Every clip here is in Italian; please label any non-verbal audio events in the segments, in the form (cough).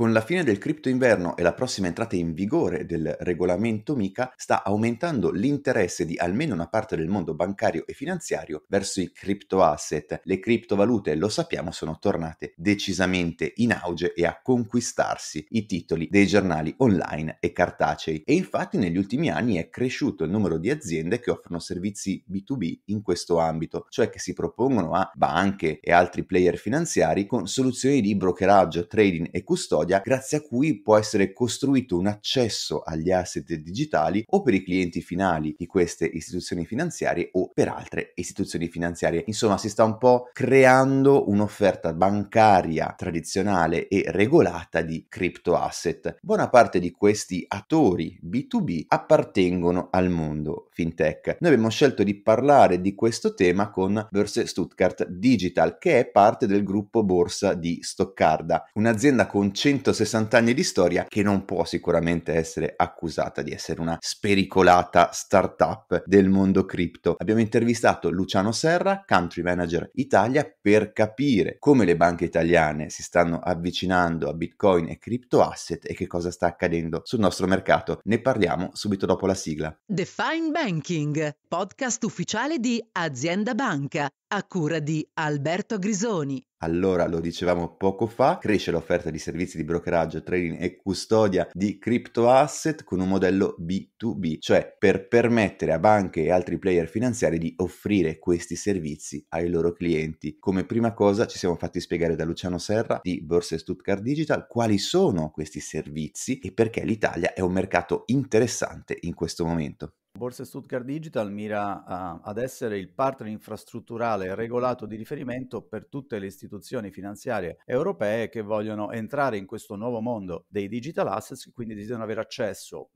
Con la fine del criptoinverno e la prossima entrata in vigore del regolamento MICA sta aumentando l'interesse di almeno una parte del mondo bancario e finanziario verso i cripto asset. Le criptovalute, lo sappiamo, sono tornate decisamente in auge e a conquistarsi i titoli dei giornali online e cartacei e infatti negli ultimi anni è cresciuto il numero di aziende che offrono servizi B2B in questo ambito, cioè che si propongono a banche e altri player finanziari con soluzioni di brokeraggio, trading e custodia custodia, grazie a cui può essere costruito un accesso agli asset digitali o per i clienti finali di queste istituzioni finanziarie o per altre istituzioni finanziarie. Insomma, si sta un po' creando un'offerta bancaria tradizionale e regolata di crypto asset. Buona parte di questi attori B2B appartengono al mondo fintech. Noi abbiamo scelto di parlare di questo tema con Börse Stuttgart Digital, che è parte del gruppo borsa di Stoccarda, un'azienda con 100 160 anni di storia che non può sicuramente essere accusata di essere una spericolata startup del mondo cripto. Abbiamo intervistato Luciano Serra, country manager Italia, per capire come le banche italiane si stanno avvicinando a Bitcoin e cripto asset e che cosa sta accadendo sul nostro mercato. Ne parliamo subito dopo la sigla. The Fine Banking, podcast ufficiale di Azienda Banca, a cura di Alberto Grisoni allora, lo dicevamo poco fa, cresce l'offerta di servizi di brokeraggio, trading e custodia di crypto asset con un modello B2B, cioè per permettere a banche e altri player finanziari di offrire questi servizi ai loro clienti. Come prima cosa ci siamo fatti spiegare da Luciano Serra di Borsa Stuttgart Digital quali sono questi servizi e perché l'Italia è un mercato interessante in questo momento. Borsa Stuttgart Digital mira a, ad essere il partner infrastrutturale regolato di riferimento per tutte le istituzioni finanziarie europee che vogliono entrare in questo nuovo mondo dei digital assets, quindi desiderano avere accesso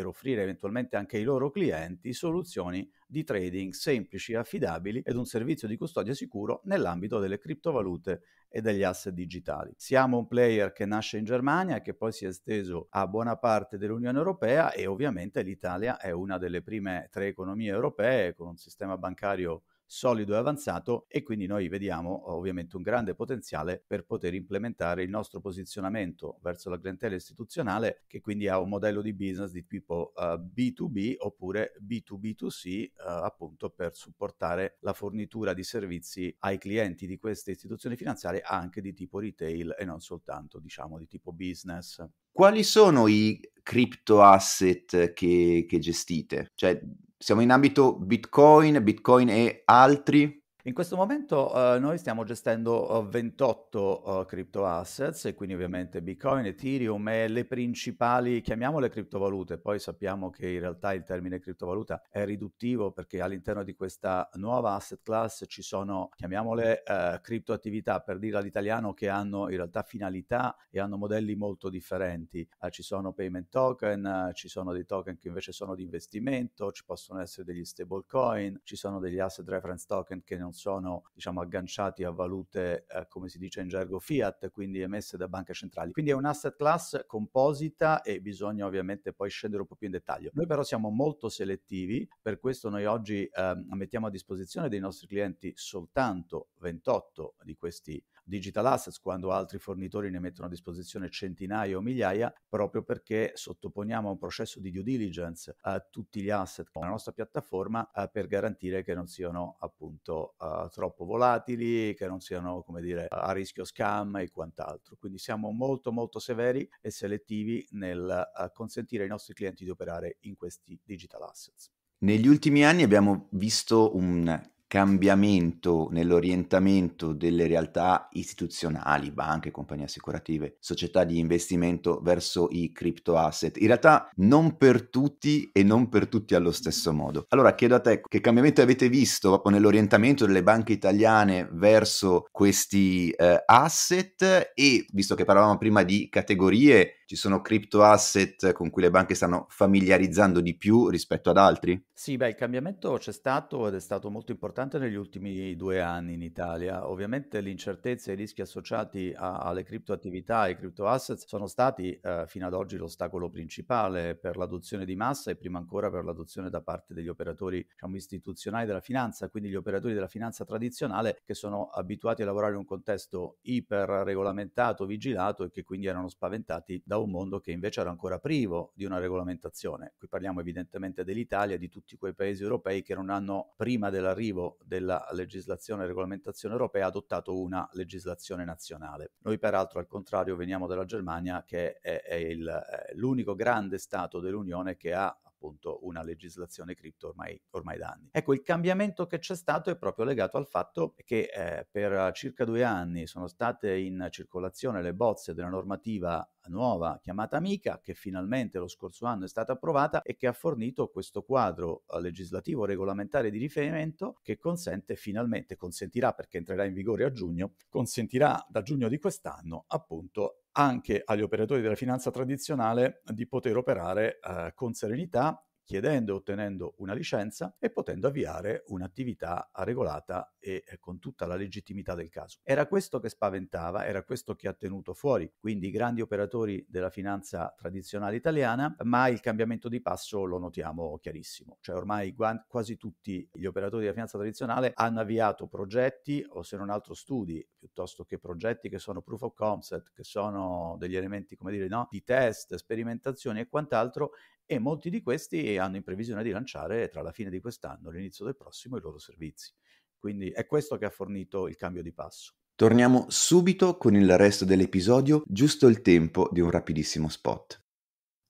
per offrire eventualmente anche ai loro clienti soluzioni di trading semplici affidabili ed un servizio di custodia sicuro nell'ambito delle criptovalute e degli asset digitali. Siamo un player che nasce in Germania e che poi si è esteso a buona parte dell'Unione Europea e ovviamente l'Italia è una delle prime tre economie europee con un sistema bancario solido e avanzato e quindi noi vediamo ovviamente un grande potenziale per poter implementare il nostro posizionamento verso la clientela istituzionale che quindi ha un modello di business di tipo uh, eh, B2B oppure B2B2C uh, eh, appunto per supportare la fornitura di servizi ai clienti di queste istituzioni finanziarie anche di tipo retail e non soltanto diciamo di tipo business. Quali sono i crypto asset che, che gestite? Cioè, siamo in ambito Bitcoin, Bitcoin e altri? In questo momento uh, noi stiamo gestendo uh, 28 uh, crypto assets e quindi ovviamente Bitcoin, Ethereum e le principali, chiamiamole criptovalute, poi sappiamo che in realtà il termine criptovaluta è riduttivo perché all'interno di questa nuova asset class ci sono, chiamiamole uh, criptoattività per dire all'italiano che hanno in realtà finalità e hanno modelli molto differenti. Eh, ci sono payment token, ci sono dei token che invece sono di investimento, ci possono essere degli stable coin, ci sono degli asset reference token che non non sono diciamo, agganciati a valute, eh, come si dice in gergo, fiat, quindi emesse da banche centrali. Quindi è un asset class composita e bisogna ovviamente poi scendere un po' più in dettaglio. Noi però siamo molto selettivi, per questo noi oggi eh, mettiamo a disposizione dei nostri clienti soltanto 28 di questi digital assets quando altri fornitori ne mettono a disposizione centinaia o migliaia, proprio perché sottoponiamo a un processo di due diligence eh, tutti gli asset con la nostra piattaforma eh, per garantire che non siano appunto eh, troppo volatili, che non siano come dire a rischio scam e quant'altro. Quindi siamo molto molto severi e selettivi nel eh, consentire ai nostri clienti di operare in questi digital assets. Negli ultimi anni abbiamo visto un cambiamento nell'orientamento delle realtà istituzionali, banche, compagnie assicurative, società di investimento verso i crypto asset. In realtà non per tutti e non per tutti allo stesso modo. Allora chiedo a te che cambiamento avete visto proprio nell'orientamento delle banche italiane verso questi eh, asset e visto che parlavamo prima di categorie ci sono crypto asset con cui le banche stanno familiarizzando di più rispetto ad altri? Sì, beh, il cambiamento c'è stato ed è stato molto importante negli ultimi due anni in Italia. Ovviamente l'incertezza e i rischi associati a, alle criptoattività e ai crypto asset sono stati eh, fino ad oggi l'ostacolo principale per l'adozione di massa e prima ancora per l'adozione da parte degli operatori diciamo, istituzionali della finanza, quindi gli operatori della finanza tradizionale che sono abituati a lavorare in un contesto iper regolamentato, vigilato e che quindi erano spaventati da un mondo che invece era ancora privo di una regolamentazione. Qui parliamo evidentemente dell'Italia di tutti quei paesi europei che non hanno, prima dell'arrivo della legislazione e regolamentazione europea, adottato una legislazione nazionale. Noi peraltro al contrario veniamo dalla Germania che è, è, il, è l'unico grande Stato dell'Unione che ha appunto una legislazione cripto ormai, ormai da anni. Ecco, il cambiamento che c'è stato è proprio legato al fatto che eh, per circa due anni sono state in circolazione le bozze della normativa nuova chiamata Mica che finalmente lo scorso anno è stata approvata e che ha fornito questo quadro eh, legislativo regolamentare di riferimento che consente finalmente, consentirà perché entrerà in vigore a giugno, consentirà da giugno di quest'anno appunto anche agli operatori della finanza tradizionale di poter operare eh, con serenità chiedendo e ottenendo una licenza e potendo avviare un'attività regolata e con tutta la legittimità del caso. Era questo che spaventava, era questo che ha tenuto fuori quindi i grandi operatori della finanza tradizionale italiana, ma il cambiamento di passo lo notiamo chiarissimo, cioè ormai quasi tutti gli operatori della finanza tradizionale hanno avviato progetti o se non altro studi piuttosto che progetti che sono proof of concept, che sono degli elementi come dire no, di test, sperimentazioni e quant'altro e molti di questi hanno in previsione di lanciare tra la fine di quest'anno e l'inizio del prossimo i loro servizi. Quindi è questo che ha fornito il cambio di passo. Torniamo subito con il resto dell'episodio, giusto il tempo di un rapidissimo spot.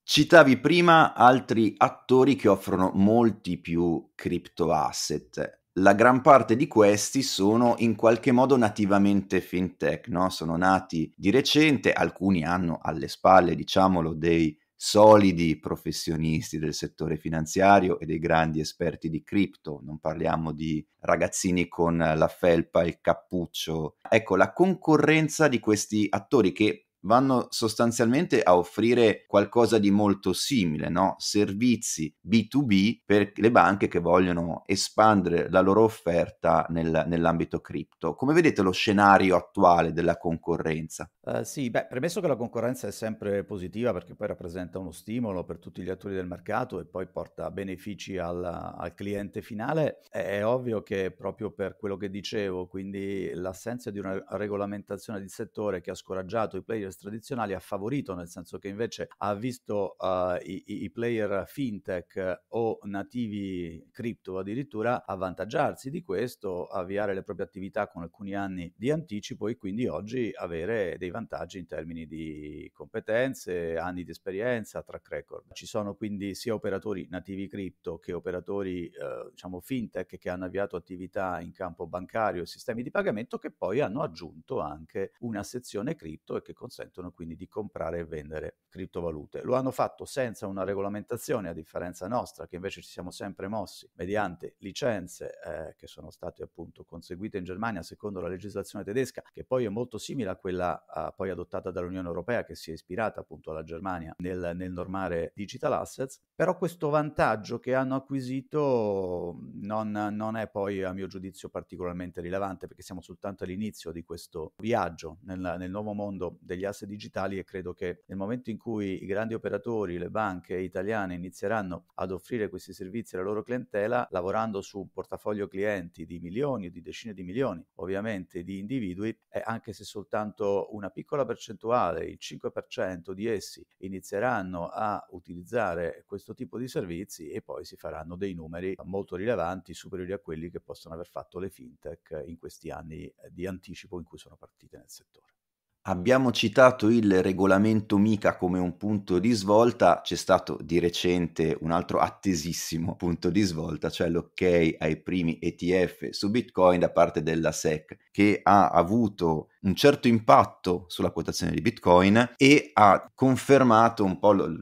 Citavi prima altri attori che offrono molti più crypto asset la gran parte di questi sono in qualche modo nativamente fintech, no? sono nati di recente, alcuni hanno alle spalle, diciamolo, dei solidi professionisti del settore finanziario e dei grandi esperti di cripto, non parliamo di ragazzini con la felpa e il cappuccio. Ecco, la concorrenza di questi attori che vanno sostanzialmente a offrire qualcosa di molto simile, no? servizi B2B per le banche che vogliono espandere la loro offerta nel, nell'ambito cripto. Come vedete lo scenario attuale della concorrenza? Uh, sì, beh, premesso che la concorrenza è sempre positiva perché poi rappresenta uno stimolo per tutti gli attori del mercato e poi porta benefici al, al cliente finale, è ovvio che proprio per quello che dicevo, quindi l'assenza di una regolamentazione di settore che ha scoraggiato i player player tradizionali ha favorito, nel senso che invece ha visto uh, i, i, player fintech o nativi cripto addirittura avvantaggiarsi di questo, avviare le proprie attività con alcuni anni di anticipo e quindi oggi avere dei vantaggi in termini di competenze, anni di esperienza, track record. Ci sono quindi sia operatori nativi cripto che operatori eh, diciamo fintech che hanno avviato attività in campo bancario e sistemi di pagamento che poi hanno aggiunto anche una sezione cripto e che consentono consentono quindi di comprare e vendere criptovalute. Lo hanno fatto senza una regolamentazione, a differenza nostra, che invece ci siamo sempre mossi mediante licenze eh, che sono state appunto conseguite in Germania secondo la legislazione tedesca, che poi è molto simile a quella eh, poi adottata dall'Unione Europea, che si è ispirata appunto alla Germania nel, nel normare digital assets. Però questo vantaggio che hanno acquisito non, non è poi, a mio giudizio, particolarmente rilevante, perché siamo soltanto all'inizio di questo viaggio nel, nel nuovo mondo degli asse digitali e credo che nel momento in cui i grandi operatori, le banche italiane inizieranno ad offrire questi servizi alla loro clientela, lavorando su un portafoglio clienti di milioni o di decine di milioni, ovviamente di individui, e anche se soltanto una piccola percentuale, il 5% di essi, inizieranno a utilizzare questo tipo di servizi e poi si faranno dei numeri molto rilevanti, superiori a quelli che possono aver fatto le fintech in questi anni eh, di anticipo in cui sono partite nel settore. Abbiamo citato il regolamento Mica come un punto di svolta, c'è stato di recente un altro attesissimo punto di svolta, cioè l'ok ai primi ETF su Bitcoin da parte della SEC, che ha avuto un certo impatto sulla quotazione di Bitcoin e ha confermato un po' il,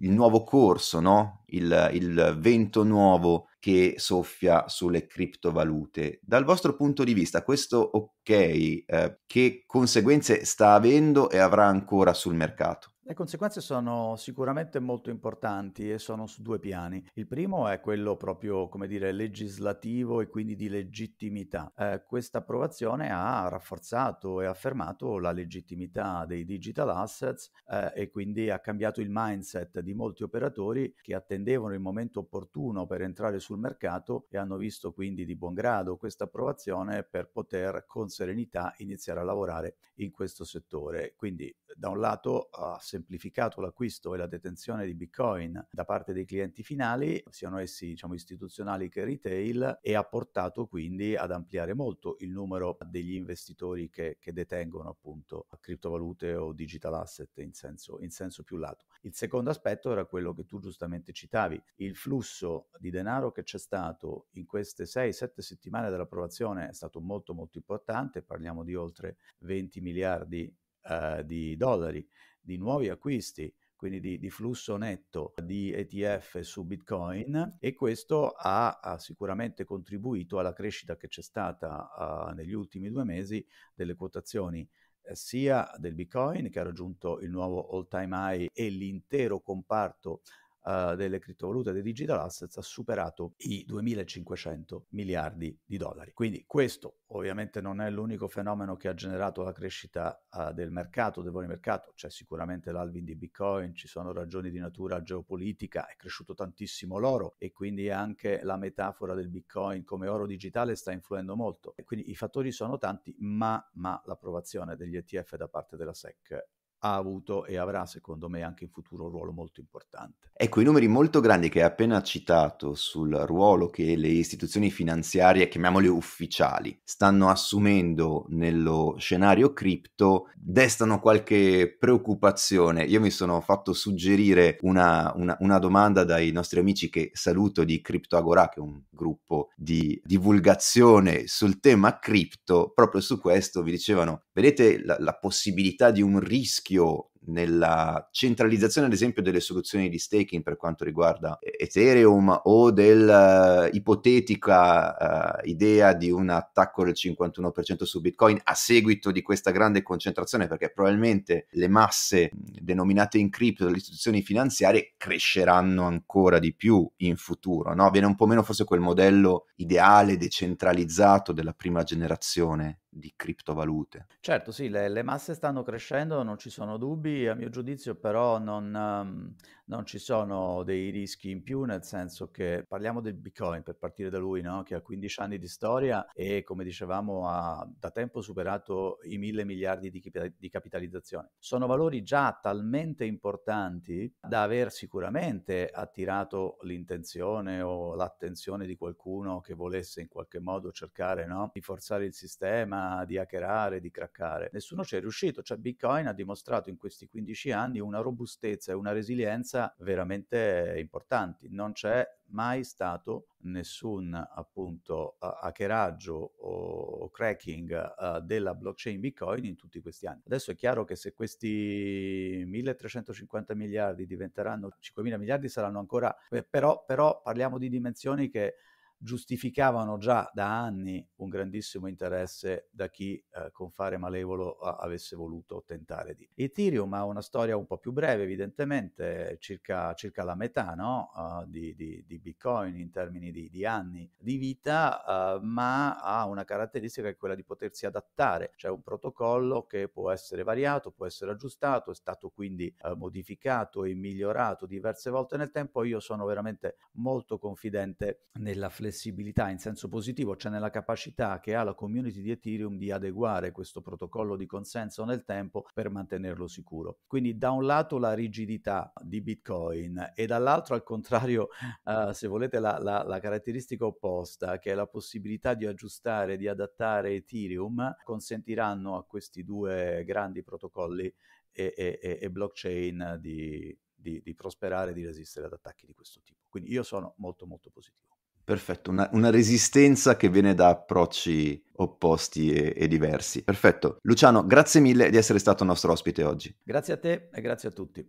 il nuovo corso, no? il, il vento nuovo che soffia sulle criptovalute. Dal vostro punto di vista, questo ok, eh, che conseguenze sta avendo e avrà ancora sul mercato? Le conseguenze sono sicuramente molto importanti e sono su due piani. Il primo è quello proprio, come dire, legislativo e quindi di legittimità. Eh, questa approvazione ha rafforzato e affermato la legittimità dei digital assets eh, e quindi ha cambiato il mindset di molti operatori che attendevano il momento opportuno per entrare sul mercato e hanno visto quindi di buon grado questa approvazione per poter con serenità iniziare a lavorare in questo settore. Quindi da un lato ha semplificato l'acquisto e la detenzione di Bitcoin da parte dei clienti finali, siano essi diciamo, istituzionali che retail, e ha portato quindi ad ampliare molto il numero degli investitori che, che detengono appunto criptovalute o digital asset in senso, in senso più lato. Il secondo aspetto era quello che tu giustamente citavi, il flusso di denaro che c'è stato in queste 6-7 settimane dell'approvazione è stato molto molto importante, parliamo di oltre 20 miliardi eh, di dollari, di nuovi acquisti, quindi di, di, flusso netto di ETF su Bitcoin e questo ha, ha sicuramente contribuito alla crescita che c'è stata uh, negli ultimi due mesi delle quotazioni eh, sia del Bitcoin che ha raggiunto il nuovo all time high e l'intero comparto uh, delle criptovalute, dei digital assets, ha superato i 2.500 miliardi di dollari. Quindi questo ovviamente non è l'unico fenomeno che ha generato la crescita uh, del mercato, del volo mercato, c'è sicuramente l'alvin di Bitcoin, ci sono ragioni di natura geopolitica, è cresciuto tantissimo l'oro e quindi anche la metafora del Bitcoin come oro digitale sta influendo molto. E quindi i fattori sono tanti, ma, ma l'approvazione degli ETF da parte della SEC ha avuto e avrà secondo me anche in futuro un ruolo molto importante. Ecco, i numeri molto grandi che hai appena citato sul ruolo che le istituzioni finanziarie, chiamiamole ufficiali, stanno assumendo nello scenario cripto destano qualche preoccupazione. Io mi sono fatto suggerire una, una, una domanda dai nostri amici che saluto di Cryptoagora, che è un gruppo di divulgazione sul tema cripto, proprio su questo vi dicevano, vedete la, la possibilità di un rischio your nella centralizzazione ad esempio delle soluzioni di staking per quanto riguarda eh, Ethereum o dell'ipotetica eh, uh, eh, idea di un attacco del 51% su Bitcoin a seguito di questa grande concentrazione perché probabilmente le masse denominate in cripto dalle istituzioni finanziarie cresceranno ancora di più in futuro, no? viene un po' meno forse quel modello ideale decentralizzato della prima generazione di criptovalute. Certo, sì, le, le masse stanno crescendo, non ci sono dubbi a mio giudizio, però non, ehm, non ci sono dei rischi in più, nel senso che parliamo del Bitcoin per partire da lui, no? che ha 15 anni di storia e come dicevamo ha da tempo superato i mille miliardi di, di capitalizzazione. Sono valori già talmente importanti da aver sicuramente attirato l'intenzione o l'attenzione di qualcuno che volesse in qualche modo cercare no? di forzare il sistema, di hackerare, di craccare. Nessuno ci è riuscito, cioè Bitcoin ha dimostrato in questi 15 anni una robustezza e una resilienza esperienza veramente importanti. Non c'è mai stato nessun appunto hackeraggio o cracking uh, della blockchain Bitcoin in tutti questi anni. Adesso è chiaro che se questi 1350 miliardi diventeranno 5000 miliardi saranno ancora, eh, però, però parliamo di dimensioni che giustificavano già da anni un grandissimo interesse da chi eh, con fare malevolo a- avesse voluto tentare di. Ethereum ha una storia un po' più breve, evidentemente, circa, circa la metà no? uh, di, di, di, Bitcoin in termini di, di anni di vita, uh, ma ha una caratteristica che è quella di potersi adattare, cioè un protocollo che può essere variato, può essere aggiustato, è stato quindi uh, modificato e migliorato diverse volte nel tempo. Io sono veramente molto confidente nella flessibilità flessibilità in senso positivo, cioè nella capacità che ha la community di Ethereum di adeguare questo protocollo di consenso nel tempo per mantenerlo sicuro. Quindi da un lato la rigidità di Bitcoin e dall'altro al contrario, uh, (laughs) se volete, la, la, la caratteristica opposta, che è la possibilità di aggiustare, di adattare Ethereum, consentiranno a questi due grandi protocolli e, e, e, blockchain di, di, di prosperare e di resistere ad attacchi di questo tipo. Quindi io sono molto molto positivo. Perfetto, una, una, resistenza che viene da approcci opposti e, e, diversi. Perfetto. Luciano, grazie mille di essere stato nostro ospite oggi. Grazie a te e grazie a tutti.